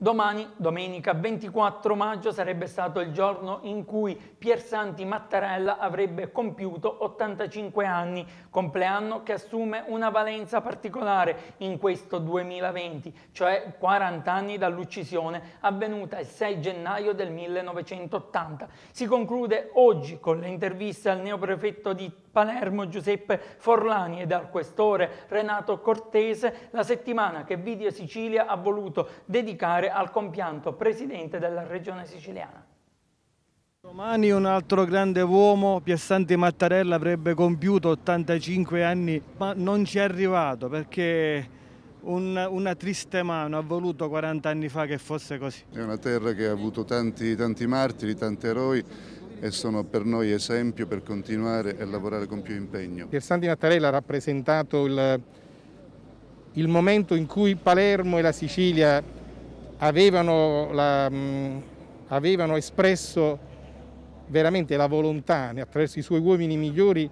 Domani, domenica 24 maggio, sarebbe stato il giorno in cui Pier Santi Mattarella avrebbe compiuto 85 anni, compleanno che assume una valenza particolare in questo 2020, cioè 40 anni dall'uccisione avvenuta il 6 gennaio del 1980. Si conclude oggi con le interviste al neoprefetto di Palermo Giuseppe Forlani ed al questore Renato Cortese la settimana che Video Sicilia ha voluto dedicare onore al compianto presidente della regione siciliana. Domani un altro grande uomo, Piassanti Mattarella, avrebbe compiuto 85 anni, ma non ci è arrivato perché un, una triste mano ha voluto 40 anni fa che fosse così. È una terra che ha avuto tanti, tanti martiri, tanti eroi e sono per noi esempio per continuare a lavorare con più impegno. Piersanti Mattarella ha rappresentato il, il momento in cui Palermo e la Sicilia avevano, la, mh, mm, avevano espresso veramente la volontà, attraverso i suoi uomini migliori,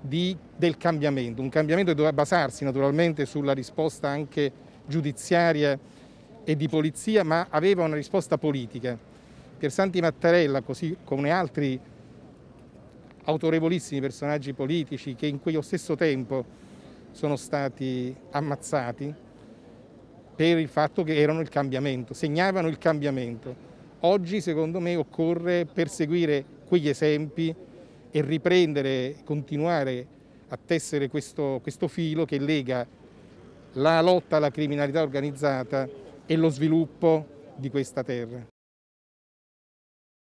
di, del cambiamento, un cambiamento che doveva basarsi naturalmente sulla risposta anche giudiziaria e di polizia, ma aveva una risposta politica. Santi Mattarella, così come altri autorevolissimi personaggi politici che in quello stesso tempo sono stati ammazzati, per il fatto che erano il cambiamento, segnavano il cambiamento. Oggi secondo me occorre perseguire quegli esempi e riprendere, continuare a tessere questo, questo filo che lega la lotta alla criminalità organizzata e lo sviluppo di questa terra.